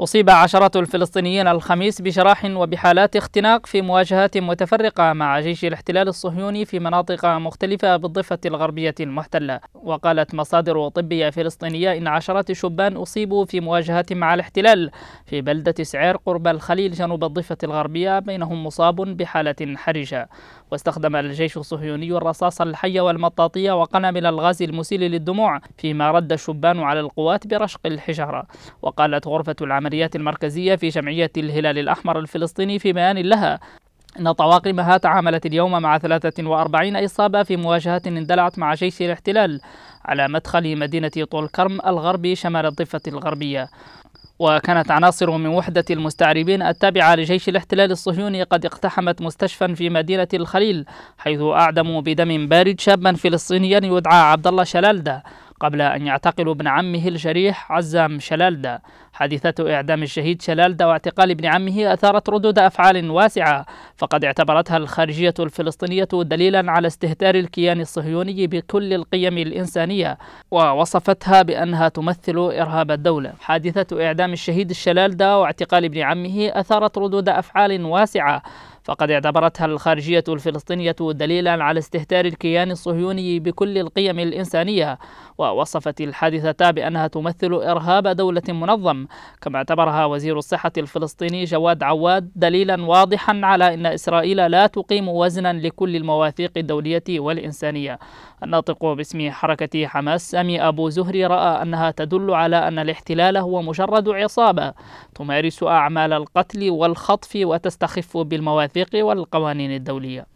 أصيب عشرة الفلسطينيين الخميس بجراح وبحالات اختناق في مواجهات متفرقة مع جيش الاحتلال الصهيوني في مناطق مختلفة بالضفة الغربية المحتلة وقالت مصادر طبية فلسطينية إن عشرة شبان أصيبوا في مواجهات مع الاحتلال في بلدة سعير قرب الخليل جنوب الضفة الغربية بينهم مصاب بحالة حرجة واستخدم الجيش الصهيوني الرصاص الحي والمطاطية وقنابل الغاز المسيل للدموع فيما رد الشبان على القوات برشق الحجارة وقالت غرفة العمل العمليات المركزية في جمعية الهلال الأحمر الفلسطيني في بيان لها إن طواقمها تعاملت اليوم مع 43 إصابة في مواجهة اندلعت مع جيش الاحتلال على مدخل مدينة طول كرم الغربي شمال الضفة الغربية وكانت عناصر من وحدة المستعربين التابعة لجيش الاحتلال الصهيوني قد اقتحمت مستشفى في مدينة الخليل حيث أعدموا بدم بارد شابا فلسطينيا يدعى عبد الله شلالده قبل أن يعتقلوا ابن عمه الجريح عزام شلالدة حادثة إعدام الشهيد شلالدة واعتقال ابن عمه أثارت ردود أفعال واسعة فقد اعتبرتها الخارجية الفلسطينية دليلا على استهتار الكيان الصهيوني بكل القيم الإنسانية ووصفتها بأنها تمثل إرهاب الدولة حادثة إعدام الشهيد شلالدة واعتقال ابن عمه أثارت ردود أفعال واسعة فقد اعتبرتها الخارجية الفلسطينية دليلا على استهتار الكيان الصهيوني بكل القيم الإنسانية ووصفت الحادثة بأنها تمثل إرهاب دولة منظم كما اعتبرها وزير الصحة الفلسطيني جواد عواد دليلا واضحا على أن إسرائيل لا تقيم وزنا لكل المواثيق الدولية والإنسانية الناطق باسم حركة حماس سامي أبو زهري رأى أنها تدل على أن الاحتلال هو مجرد عصابة تمارس أعمال القتل والخطف وتستخف بالمواثيق والقوانين الدولية